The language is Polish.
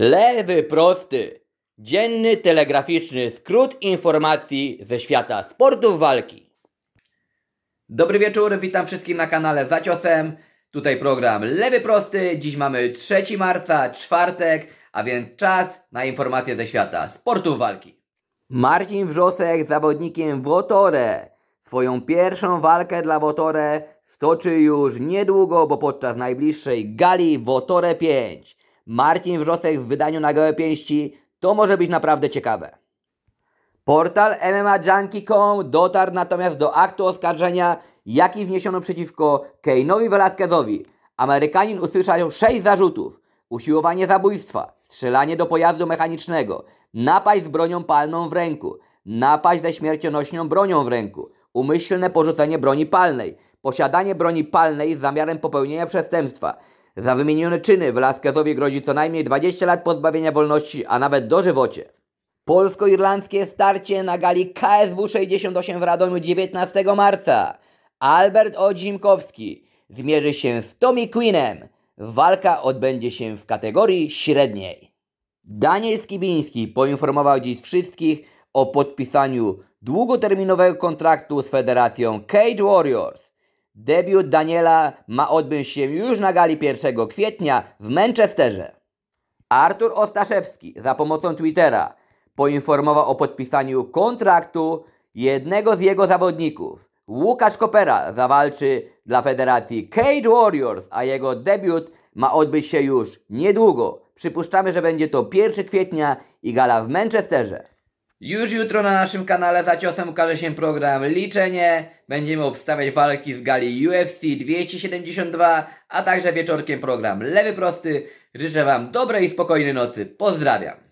Lewy prosty. Dzienny telegraficzny skrót informacji ze świata sportów walki. Dobry wieczór, witam wszystkich na kanale zaciosem. Tutaj program Lewy Prosty. Dziś mamy 3 marca, czwartek, a więc czas na informacje ze świata sportów walki. Marcin Wrzosek zawodnikiem Wotore. Swoją pierwszą walkę dla Wotore stoczy już niedługo, bo podczas najbliższej gali Wotore 5. Marcin Wrzosek w wydaniu na gołe pięści, to może być naprawdę ciekawe. Portal MMAJunkie.com dotarł natomiast do aktu oskarżenia, jaki wniesiono przeciwko Kane'owi Velasquezowi. Amerykanin usłyszał 6 zarzutów. Usiłowanie zabójstwa, strzelanie do pojazdu mechanicznego, napaść z bronią palną w ręku, napaść ze śmiercionośną bronią w ręku, umyślne porzucenie broni palnej, posiadanie broni palnej z zamiarem popełnienia przestępstwa, za wymienione czyny Velasquezowi grozi co najmniej 20 lat pozbawienia wolności, a nawet dożywocie. Polsko-irlandzkie starcie na gali KSW 68 w Radomiu 19 marca. Albert Odzimkowski zmierzy się z Tommy Queenem. Walka odbędzie się w kategorii średniej. Daniel Skibiński poinformował dziś wszystkich o podpisaniu długoterminowego kontraktu z federacją Cage Warriors. Debiut Daniela ma odbyć się już na gali 1 kwietnia w Manchesterze. Artur Ostaszewski za pomocą Twittera poinformował o podpisaniu kontraktu jednego z jego zawodników. Łukasz Kopera zawalczy dla federacji Cage Warriors, a jego debiut ma odbyć się już niedługo. Przypuszczamy, że będzie to 1 kwietnia i gala w Manchesterze. Już jutro na naszym kanale za ciosem ukaże się program Liczenie. Będziemy obstawiać walki z gali UFC 272, a także wieczorkiem program Lewy Prosty. Życzę Wam dobrej i spokojnej nocy. Pozdrawiam.